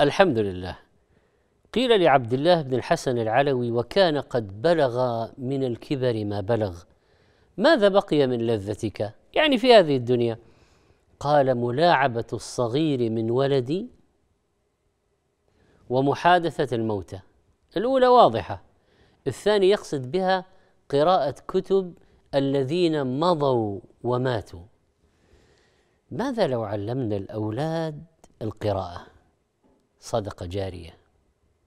الحمد لله قيل لعبد الله بن الحسن العلوي وكان قد بلغ من الكبر ما بلغ ماذا بقي من لذتك يعني في هذه الدنيا قال ملاعبه الصغير من ولدي ومحادثه الموتى الاولى واضحه الثاني يقصد بها قراءه كتب الذين مضوا وماتوا ماذا لو علمنا الاولاد القراءه صدقه جاريه